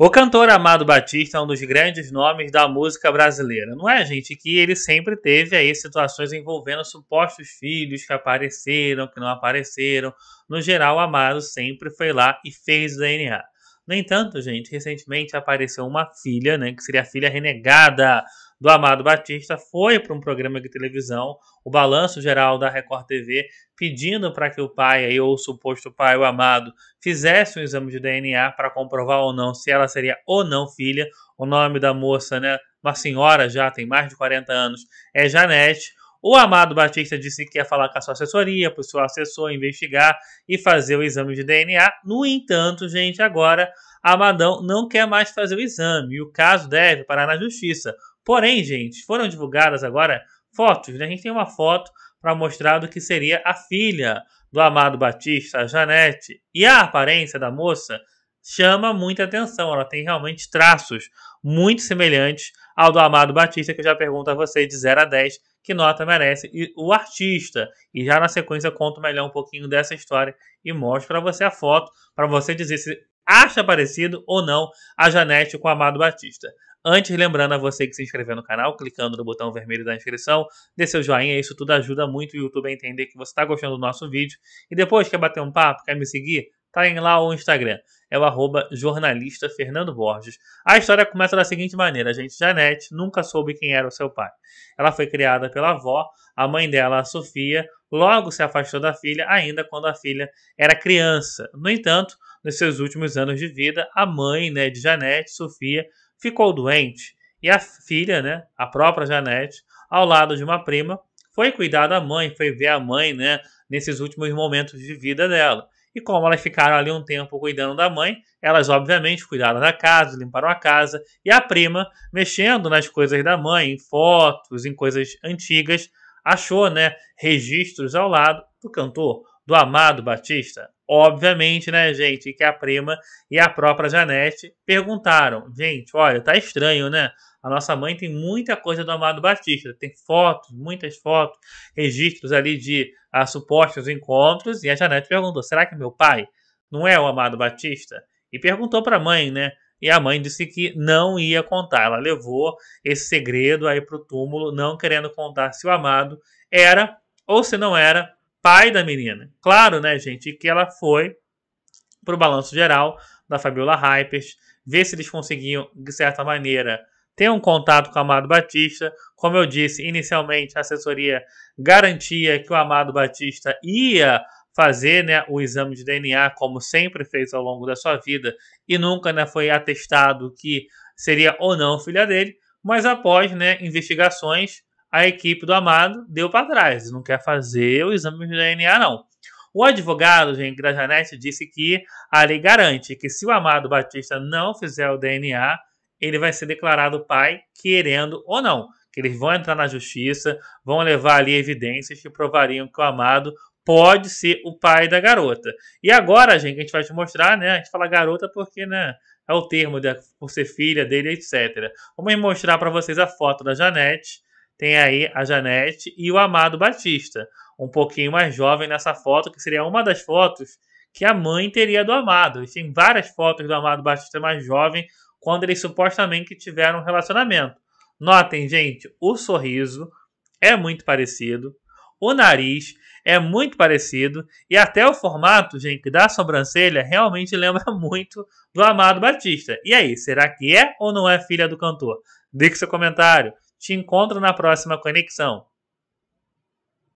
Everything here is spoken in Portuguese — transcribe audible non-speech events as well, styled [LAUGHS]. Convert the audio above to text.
O cantor Amado Batista é um dos grandes nomes da música brasileira. Não é, gente, que ele sempre teve aí situações envolvendo supostos filhos que apareceram, que não apareceram. No geral, Amado sempre foi lá e fez o DNA. No entanto, gente, recentemente apareceu uma filha, né, que seria a filha renegada do Amado Batista, foi para um programa de televisão, o Balanço Geral da Record TV, pedindo para que o pai, aí, ou o suposto pai, o Amado, fizesse um exame de DNA para comprovar ou não se ela seria ou não filha. O nome da moça, né, uma senhora já tem mais de 40 anos, é Janete. O Amado Batista disse que ia falar com a sua assessoria, para o seu assessor investigar e fazer o exame de DNA. No entanto, gente, agora Amadão não quer mais fazer o exame e o caso deve parar na justiça. Porém, gente, foram divulgadas agora fotos, né? A gente tem uma foto para mostrar do que seria a filha do Amado Batista, a Janete, e a aparência da moça chama muita atenção. Ela tem realmente traços muito semelhantes ao do Amado Batista, que eu já pergunto a você de 0 a 10 que nota merece e o artista. E já na sequência conto melhor um pouquinho dessa história e mostro para você a foto, para você dizer se acha parecido ou não a Janete com o Amado Batista. Antes, lembrando a você que se inscreveu no canal, clicando no botão vermelho da inscrição, dê seu joinha, isso tudo ajuda muito o YouTube a entender que você está gostando do nosso vídeo. E depois, quer bater um papo, quer me seguir? tá em lá o Instagram. É o arroba jornalista Fernando Borges. A história começa da seguinte maneira, a gente. Janete nunca soube quem era o seu pai. Ela foi criada pela avó, a mãe dela, a Sofia, logo se afastou da filha, ainda quando a filha era criança. No entanto, nos seus últimos anos de vida, a mãe né, de Janete, Sofia, ficou doente. E a filha, né, a própria Janete, ao lado de uma prima, foi cuidar da mãe, foi ver a mãe né, nesses últimos momentos de vida dela. E como elas ficaram ali um tempo cuidando da mãe, elas obviamente cuidaram da casa, limparam a casa, e a prima, mexendo nas coisas da mãe, em fotos, em coisas antigas, achou, né, registros ao lado do cantor, do amado Batista. Obviamente, né, gente, que a prima e a própria Janete perguntaram: "Gente, olha, tá estranho, né? A nossa mãe tem muita coisa do Amado Batista, tem fotos, muitas fotos, registros ali de a, ah, supostos encontros. E a Janete perguntou: será que meu pai não é o Amado Batista? E perguntou para a mãe, né? E a mãe disse que não ia contar. Ela levou esse segredo aí para o túmulo, não querendo contar se o amado era ou se não era pai da menina. Claro, né, gente, que ela foi para o balanço geral da Fabiola Hypers, ver se eles conseguiam, de certa maneira, tem um contato com o Amado Batista. Como eu disse inicialmente, a assessoria garantia que o Amado Batista ia fazer né, o exame de DNA, como sempre fez ao longo da sua vida, e nunca né, foi atestado que seria ou não filha dele. Mas após né, investigações, a equipe do Amado deu para trás, não quer fazer o exame de DNA, não. O advogado, gente, da Janete, disse que a lei garante que se o Amado Batista não fizer o DNA, ele vai ser declarado pai, querendo ou não. Que eles vão entrar na justiça, vão levar ali evidências que provariam que o amado pode ser o pai da garota. E agora, gente, a gente vai te mostrar, né? A gente fala garota porque, né? É o termo de, por ser filha dele, etc. Vamos mostrar para vocês a foto da Janete. Tem aí a Janete e o Amado Batista, um pouquinho mais jovem nessa foto, que seria uma das fotos que a mãe teria do Amado. E tem várias fotos do Amado Batista mais jovem, quando eles supostamente tiveram um relacionamento. Notem, gente, o sorriso é muito parecido, o nariz é muito parecido e até o formato, gente, da sobrancelha realmente [LAUGHS] lembra muito do Amado Batista. E aí, será que é ou não é filha do cantor? Deixe seu comentário. Te encontro na próxima conexão.